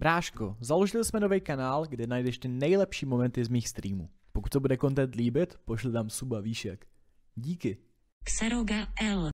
Bráško, založili jsme nový kanál, kde najdeš ty nejlepší momenty z mých streamů. Pokud to bude content líbit, pošli tam suba výšek. Díky. Xeroga L.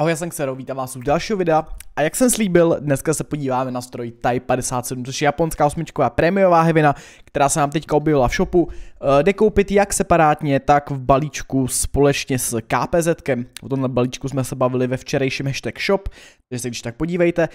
Ahoj, já jsem Xero, vítám vás u dalšího videa a jak jsem slíbil, dneska se podíváme na stroj Type 57, což je japonská osmičková prémiová hevina, která se nám teďka objevila v shopu. Eh, jde koupit jak separátně, tak v balíčku společně s KPZ. -kem. O tomhle balíčku jsme se bavili ve včerejším hashtag shop, takže se když tak podívejte.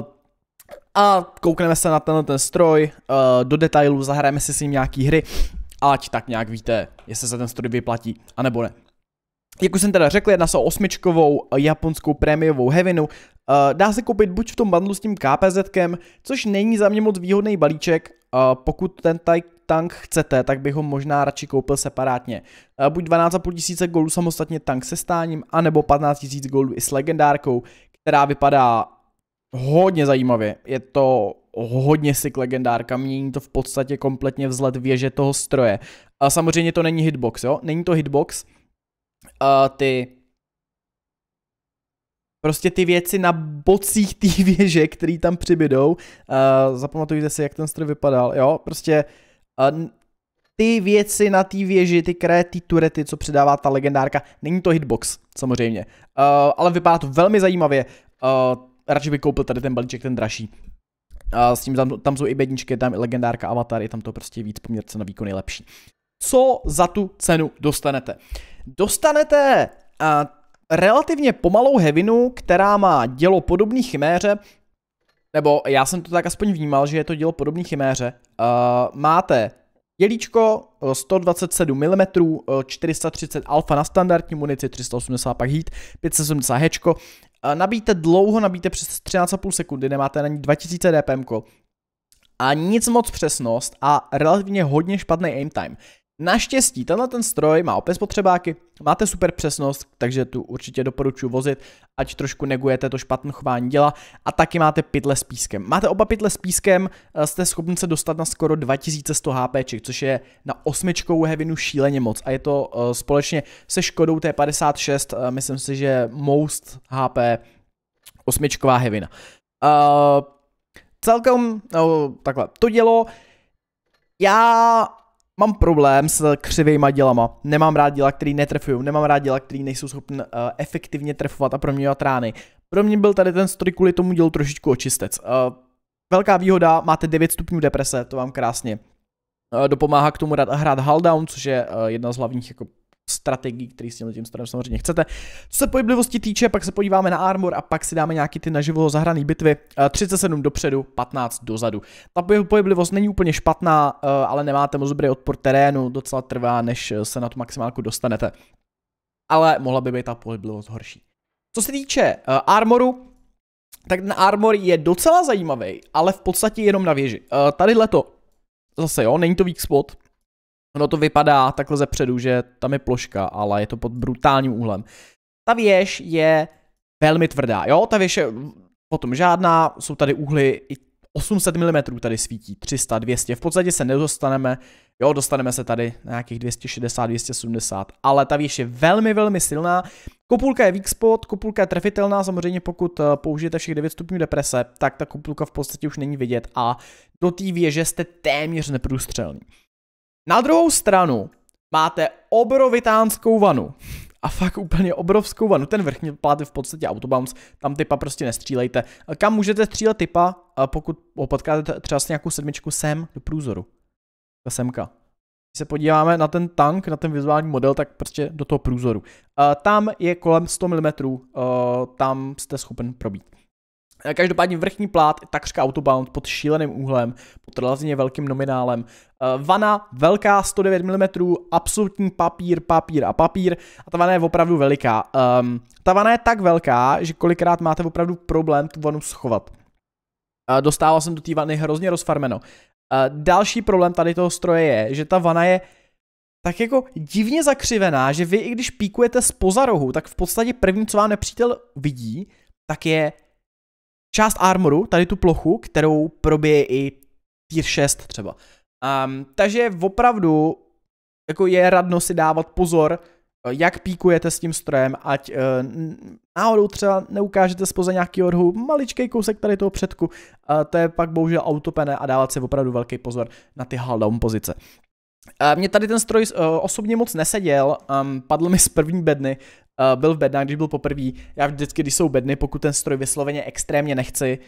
Uh, a koukneme se na tenhle ten stroj, uh, do detailů zahrajeme si s ním nějaký hry, ať tak nějak víte, jestli se ten stroj vyplatí, anebo ne. Jak už jsem teda řekl, jedná se o osmičkovou eh, japonskou prémiovou hevinu. Eh, dá se koupit buď v tom bundlu s tím kpz což není za mě moc výhodný balíček. Pokud ten tank chcete, tak bych ho možná radši koupil separátně. Buď 12,5 tisíce goldů samostatně tank se stáním, anebo 15 tisíc goldů i s legendárkou, která vypadá hodně zajímavě. Je to hodně syk legendárka, mění to v podstatě kompletně vzhled věže toho stroje. A samozřejmě to není hitbox, jo? Není to hitbox. A ty prostě ty věci na bocích té věže, které tam přibydou. A zapamatujte si, jak ten stroj vypadal, jo, prostě a ty věci na té věži, ty kraje, ty turety, co předává ta legendárka, není to hitbox, samozřejmě, uh, ale vypadá to velmi zajímavě. Uh, radši bych koupil tady ten balíček, ten dražší. A s tím tam, tam jsou i bedničky, tam i legendárka Avatar, je tam to prostě víc poměrce na výkon lepší. Co za tu cenu dostanete? Dostanete a, relativně pomalou hevinu, která má dělo podobný chyméře, nebo já jsem to tak aspoň vnímal, že je to dělo podobný chyméře. Uh, máte Dělíčko 127 mm, 430 alfa na standardní munici, 380 pak heat, 570 hečko nabíjte dlouho, nabíjte přes 13,5 sekundy, nemáte na ní 2000 dpm, a nic moc přesnost a relativně hodně špatný aim time. Naštěstí tenhle ten stroj má opět spotřebáky, máte super přesnost, takže tu určitě doporučuji vozit, ať trošku negujete to špatné chování děla a taky máte pytle s pískem. Máte oba pytle s pískem, eh, jste schopni se dostat na skoro 2100 HP, což je na osmičkou hevinu šíleně moc a je to eh, společně se škodou T56, eh, myslím si, že most HP osmičková hevina. Uh, celkem, no, takhle, to dělo, já mám problém s křivýma dělama. Nemám rád děla, který netrefují, nemám rád děla, který nejsou schopni uh, eh, efektivně trefovat a proměňovat rány. Pro mě byl tady ten story kvůli tomu dělu trošičku očistec. Uh, velká výhoda, máte 9 stupňů deprese, to vám krásně uh, dopomáhá k tomu hrát haldown, což je uh, jedna z hlavních jako strategií, který s tím stranem samozřejmě chcete. Co se pohyblivosti týče, pak se podíváme na armor a pak si dáme nějaký ty naživo zahrané bitvy. 37 eh, dopředu, 15 dozadu. Ta pohyblivost není úplně špatná, eh, ale nemáte moc dobrý odpor terénu, docela trvá, než eh, se na tu maximálku dostanete. Ale mohla by být ta pohyblivost horší. Co se týče armoru, tak ten armor je docela zajímavý, ale v podstatě jenom na věži. Tady leto zase jo, není to weak spot, Ono to vypadá takhle ze předu, že tam je ploška, ale je to pod brutálním úhlem. Ta věž je velmi tvrdá, jo, ta věž je potom žádná, jsou tady úhly i 800 mm tady svítí, 300, 200, v podstatě se nedostaneme, jo, dostaneme se tady na nějakých 260, 270, ale ta věž je velmi, velmi silná, kopulka je weak spot, kopulka je trefitelná, samozřejmě pokud eh, použijete všech 9 stupňů deprese, tak ta kopulka v podstatě už není vidět a do té věže jste téměř neprůstřelný. Na druhou stranu máte obrovitánskou vanu. A fakt úplně obrovskou vanu. Ten vrchní plát je v podstatě autobounce, tam typa prostě nestřílejte. Kam můžete střílet typa, eh, pokud ho potkáte třeba s nějakou sedmičku sem do průzoru? Ta semka. Když se podíváme na ten tank, na ten vizuální model, tak prostě do toho průzoru. Eh, tam je kolem 100 mm, eh, tam jste schopen probít. Eh, každopádně vrchní plát, takřka autobound pod šíleným úhlem, pod relativně velkým nominálem. Eh, vana velká, 109 mm, absolutní papír, papír a papír a ta vana je opravdu veliká. Um, ta vana je tak velká, že kolikrát máte opravdu problém tu vanu schovat. Uh, dostával jsem do té vany hrozně rozfarmeno. Uh, další problém tady toho stroje je, že ta vana je tak jako divně zakřivená, že vy i když píkujete z rohu, tak v podstatě první, co vám nepřítel vidí, tak je část armoru, tady tu plochu, kterou probije i tier 6 třeba. Um, takže opravdu jako je radno si dávat pozor, eh, jak píkujete s tím strojem, ať uh, náhodou třeba neukážete spoza nějakého rohu maličkej kousek tady toho předku, uh, to je pak bohužel autopené a dávat si opravdu velký pozor na ty haldown pozice. Mně tady ten stroj eh, osobně moc neseděl, um, padl mi z první bedny, eh, byl v bednách, když byl poprvý, Já vždycky, když jsou bedny, pokud ten stroj vysloveně extrémně nechci,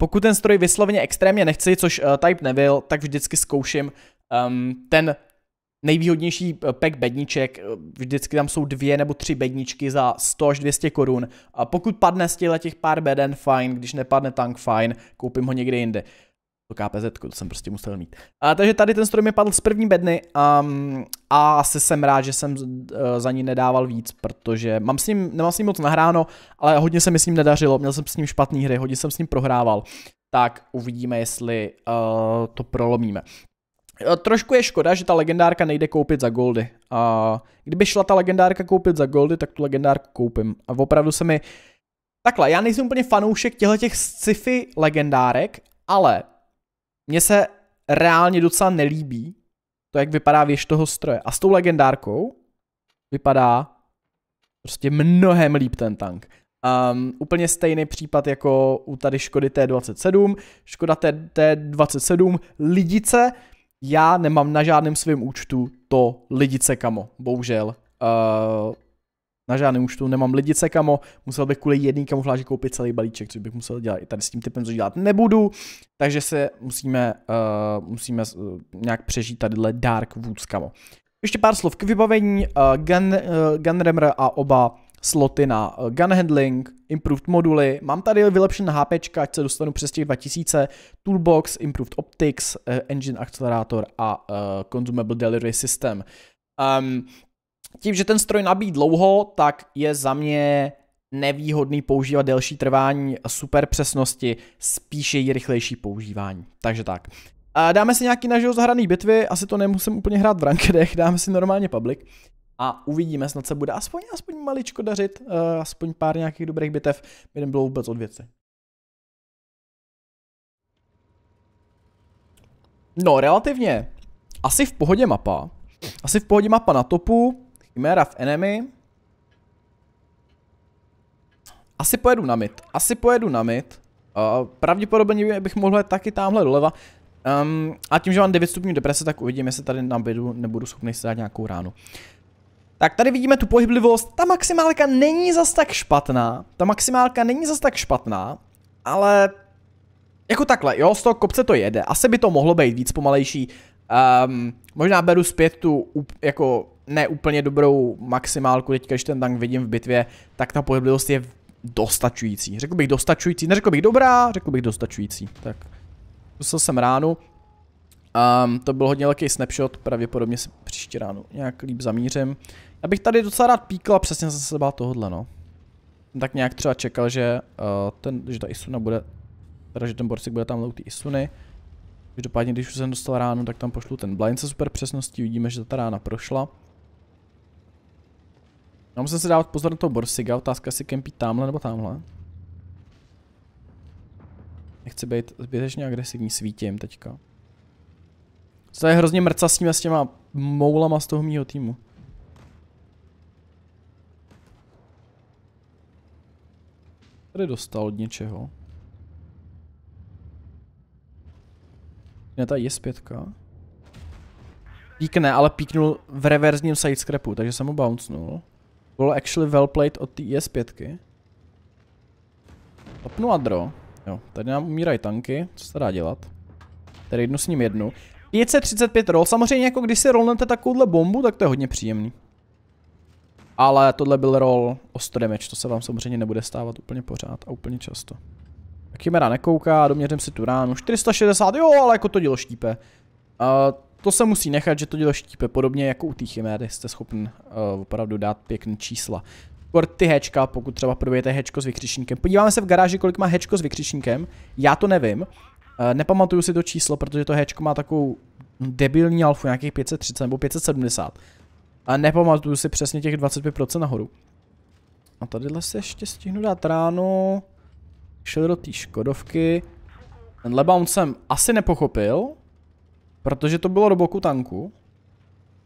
Pokud ten stroj vysloveně extrémně nechci, což uh, type nebyl, tak vždycky zkouším um, ten nejvýhodnější eh, pack bedniček, eh, vždycky tam jsou dvě nebo tři bedničky za 100 až 200 korun. A pokud padne z těch pár beden, fajn, když nepadne tank, fajn, koupím ho někde jinde. To KPZ, to jsem prostě musel mít. A, takže tady ten stroj mi padl z první bedny a, a asi jsem rád, že jsem eh, za ní nedával víc, protože mám s ním, nemám s ním moc nahráno, ale hodně se mi s ním nedařilo, měl jsem s ním špatný hry, hodně jsem s ním prohrával. Tak uvidíme, jestli uh, to prolomíme. Eh, trošku je škoda, že ta legendárka nejde koupit za goldy. A kdyby šla ta legendárka koupit za goldy, tak tu legendárku koupím. A opravdu se mi... Takhle, já nejsem úplně fanoušek těchto těch sci-fi legendárek, ale mně se reálně docela nelíbí to, jak vypadá věž toho stroje. A s tou legendárkou vypadá prostě mnohem líp ten tank. Um, úplně stejný případ jako u tady Škody T27, Škoda T, T27, lidice, já nemám na žádném svém účtu to lidice kamo, bohužel. Uh, na žádném účtu nemám lidice kamo, musel bych kvůli jedný kamufláži koupit celý balíček, což bych musel dělat i tady s tím typem, co dělat nebudu, takže se musíme, uh, musíme uh, nějak přežít tadyhle Dark Woods kamo. Ještě pár slov k vybavení, uh, Gun, uh, Gunremmer a oba sloty na eh, gun handling, improved moduly, mám tady vylepšen HP, ať se dostanu přes těch 2000, toolbox, improved optics, eh, engine accelerator a uh, consumable delivery system. Um, tím, že ten stroj nabíjí dlouho, tak je za mě nevýhodný používat delší trvání super přesnosti, spíše i rychlejší používání. Takže tak. dáme si nějaký naživo zahraný bitvy, asi to nemusím úplně hrát v rankedech, dáme si normálně public a uvidíme, snad se bude aspoň, aspoň maličko dařit, uh, aspoň pár nějakých dobrých bitev, by nebylo vůbec od věci. No, relativně. Asi v pohodě mapa. Asi v pohodě mapa na topu, Chimera v enemy. Asi pojedu na mid, asi pojedu na mid. Uh, pravděpodobně bych mohl jít taky tamhle doleva. Um, a tím, že mám 9 stupňů deprese, tak uvidím, jestli tady na bidu nebudu schopný si dát nějakou ránu. Tak tady vidíme tu pohyblivost, ta maximálka není zas tak špatná, ta maximálka není zas tak špatná, ale jako takhle, jo, z toho kopce to jede, asi by to mohlo být víc pomalejší, um, možná beru zpět tu jako neúplně dobrou maximálku, teďka když ten tank vidím v bitvě, tak ta pohyblivost je dostačující, řekl bych dostačující, neřekl bych dobrá, řekl bych dostačující, tak musel jsem ránu, um, to byl hodně velký snapshot, pravděpodobně si příště ráno nějak líp zamířím, já bych tady docela rád píkl a přesně jsem se bál tohohle, no. Tak nějak třeba čekal, že uh, ten, že ta Isuna bude, teda že ten borcik bude tam u ty Isuny. Každopádně, když už jsem dostal ránu, tak tam pošlu ten blind se super přesností, vidíme, že ta rána prošla. Já no, musím se dávat pozor na toho Borsiga, otázka si kempí tamhle nebo tamhle. Nechci být zbytečně agresivní, svítím teďka. To je hrozně mrca s tím a s těma moulama z toho mýho týmu. tady dostal od něčeho? Ne, ta je zpětka. Píkne, ale píknul v reverzním sidescrapu, takže jsem mu bouncnul. Bylo actually well played od té je zpětky. Topnu Adro. Jo, tady nám umírají tanky, co se dá dělat. Tady jednu s ním jednu. 535 roll, samozřejmě jako když si rollnete takovouhle bombu, tak to je hodně příjemný. Ale tohle byl roll o 100 damage, to se vám samozřejmě nebude stávat úplně pořád a úplně často. Chimera nekouká, doměřím si tu ránu, 460, jo, ale jako to dílo štípe. Uh, to se musí nechat, že to dílo štípe, podobně jako u té chiméry jste schopni uh, opravdu dát pěkné čísla. Ty hečka, pokud třeba probějete hečko s vykřičníkem. Podíváme se v garáži, kolik má hečko s vykřičníkem, já to nevím. Uh, nepamatuju si to číslo, protože to hečko má takovou debilní alfu, nějakých 530 nebo 570. A nepamatuju si přesně těch 25% nahoru. A tadyhle se ještě stihnu dát ráno. Šel do té Škodovky. Tenhle bounce jsem asi nepochopil. Protože to bylo do boku tanku.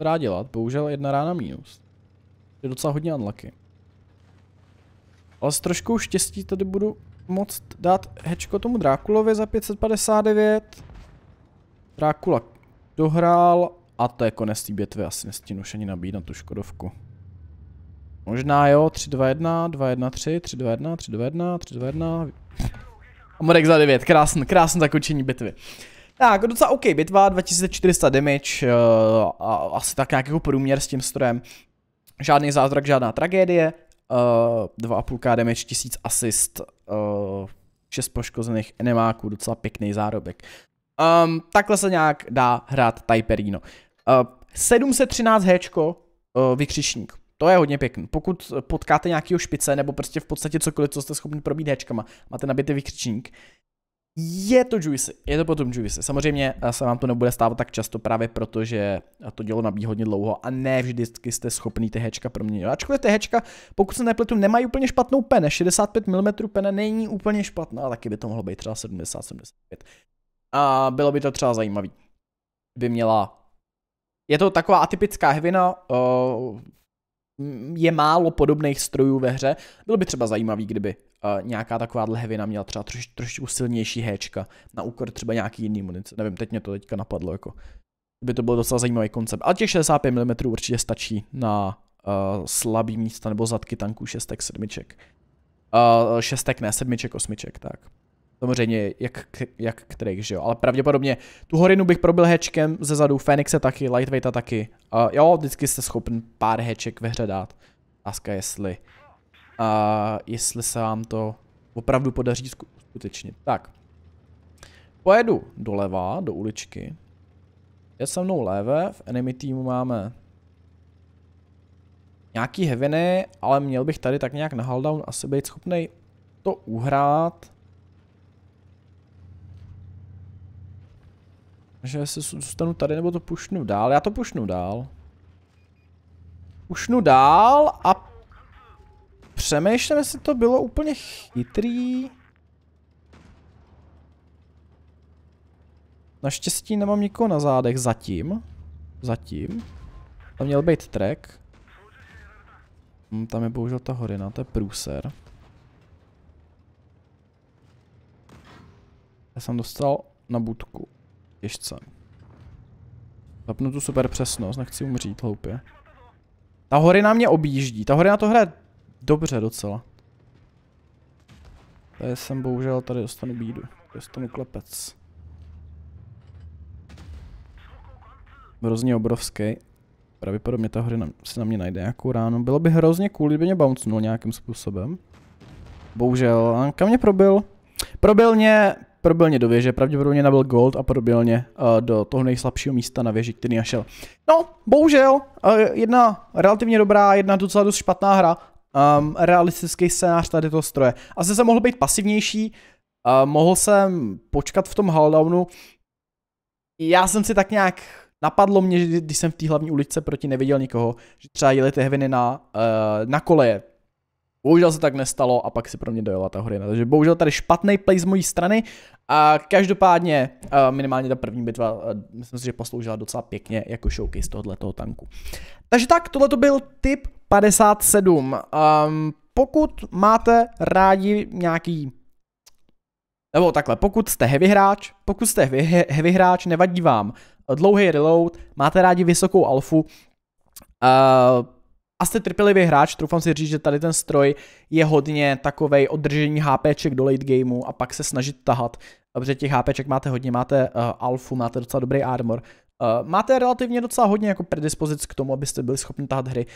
Dá dělat, bohužel jedna rána minus. Je docela hodně unlucky. Ale s trošku štěstí tady budu moc dát hečko tomu Drákulovi za 559. Drákula dohrál a to je konec té bitvy, asi nestínu už ani nabít na tu Škodovku. Možná jo, 3, 2, 1, 2, 1, 3, 3, 2, 1, 3, 2, 1, 3, 2, 1. A Morek za 9, krásný, krásný zakončení bitvy. Tak, docela OK bitva, 2400 damage, uh, a asi tak nějaký jako průměr s tím strojem. Žádný zázrak, žádná tragédie, uh, eh, 2,5k damage, 1000 assist, uh, eh, 6 poškozených enemáků, docela pěkný zárobek. Um, takhle se nějak dá hrát Typerino. 713 eh, hečko eh, vykřičník. To je hodně pěkný. Pokud potkáte nějakého špice, nebo prostě v podstatě cokoliv, co jste schopni probít hečkama, máte nabitý vykřičník, je to juicy, je to potom juicy. Samozřejmě eh, se vám to nebude stávat tak často právě proto, že to dělo nabíjí hodně dlouho a ne vždycky jste schopný ty hečka proměnit. Ačkoliv ty hečka, pokud se nepletu, nemají úplně špatnou pene. 65 mm pene není úplně špatná, taky by to mohlo být třeba 70-75. A bylo by to třeba zajímavý. By měla je to taková atypická hvina, je málo podobných strojů ve hře. Bylo by třeba zajímavý, kdyby e, nějaká taková hvina měla třeba troš, trošičku silnější héčka na úkor třeba nějaký jiný munice. Nevím, teď mě to teďka napadlo. Jako. By to byl docela zajímavý koncept. Ale těch 65 mm určitě stačí na uh, slabý místa nebo zadky tanků šestek, sedmiček. Uh, šestek, ne, sedmiček, osmiček, tak. Samozřejmě jak, jak který, že jo, ale pravděpodobně tu horinu bych probil hečkem ze zadu, Fenixe taky, Lightweighta taky. Uh, jo, vždycky jste schopen pár heček ve hře dát. Láska jestli, uh, jestli se vám to opravdu podaří skutečně. Tak, pojedu doleva, do uličky. Je se mnou levé, v enemy týmu máme nějaký heviny, ale měl bych tady tak nějak na haldown asi být schopný to uhrát. že se zůstanu tady nebo to pušnu dál. Já to pušnu dál. Pušnu dál a přemýšlím, jestli to bylo úplně chytrý. Naštěstí nemám nikoho na zádech zatím. Zatím. Tam měl být track. Hm, tam je bohužel ta horina, to je průser. Já jsem dostal na budku. Těžce. Zapnu tu super přesnost, nechci umřít hloupě. Ta na mě objíždí, ta na to hraje dobře docela. Tady jsem bohužel, tady dostanu bídu, dostanu klepec. Hrozně obrovský. Pravděpodobně ta horina se na mě najde nějakou ránu. Bylo by hrozně cool, kdyby mě bouncnul nějakým způsobem. Bohužel, kam mě probil? Probil mě probělně do věže, pravděpodobně nabil gold a probělně uh, eh, do toho nejslabšího místa na věži, který našel. No, bohužel, uh, jedna relativně dobrá, jedna docela dost špatná hra, um, realistický scénář tady toho stroje. Asi jsem mohl být pasivnější, uh, mohl jsem počkat v tom haldownu. Já jsem si tak nějak napadlo mě, když jsem v té hlavní uličce proti neviděl nikoho, že třeba jeli ty heviny na, uh, na koleje, Bohužel se tak nestalo a pak si pro mě dojela ta horina. Takže bohužel tady špatný play z mojí strany a každopádně eh, minimálně ta první bitva, eh, myslím si, že posloužila docela pěkně jako showcase tohle toho tanku. Takže tak, tohle to byl tip 57. Um, ehm, pokud máte rádi nějaký nebo takhle, pokud jste heavy hráč, pokud jste heavy, heavy hráč, nevadí vám dlouhý reload, máte rádi vysokou alfu, uh, a jste trpělivý hráč, troufám si říct, že tady ten stroj je hodně takovej održení HPček do late gameu a pak se snažit tahat, protože těch HPček máte hodně, máte uh, alfu, máte docela dobrý armor, uh, máte relativně docela hodně jako predispozic k tomu, abyste byli schopni tahat hry,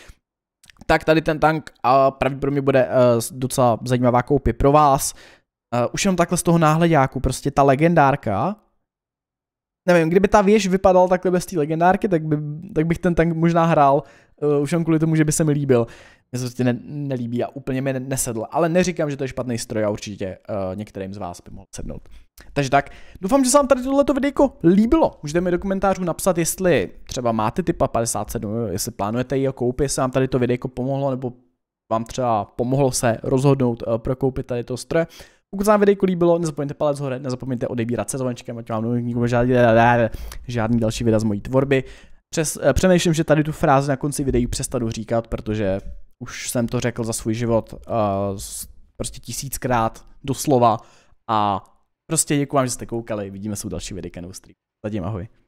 tak tady ten tank uh, pravděpodobně bude uh, docela zajímavá koupě pro vás. Uh, už jenom takhle z toho náhledáku, prostě ta legendárka, nevím, kdyby ta věž vypadala takhle bez té legendárky, tak, by, tak bych ten tank možná hrál Uh, už jen kvůli tomu, že by se mi líbil. Mně se prostě ne, nelíbí a úplně mi nesedl. Ale neříkám, že to je špatný stroj a určitě uh, některým z vás by mohl sednout. Takže tak, doufám, že se vám tady tohleto videjko líbilo. Můžete mi do komentářů napsat, jestli třeba máte typa 57, jestli plánujete ji koupit, jestli vám tady to videjko pomohlo, nebo vám třeba pomohlo se rozhodnout uh, eh, pro koupit tady to stroje. Pokud se vám videjko líbilo, nezapomeňte palec hore, nezapomeňte odebírat se zvončkem, ať vám žádný, žádný další videa z mojí tvorby. Přes, eh, přemýšlím, že tady tu frázi na konci videí přestanu říkat, protože už jsem to řekl za svůj život uh, prostě tisíckrát doslova a prostě děkuji vám, že jste koukali, vidíme se u další videa Stream. Zatím ahoj.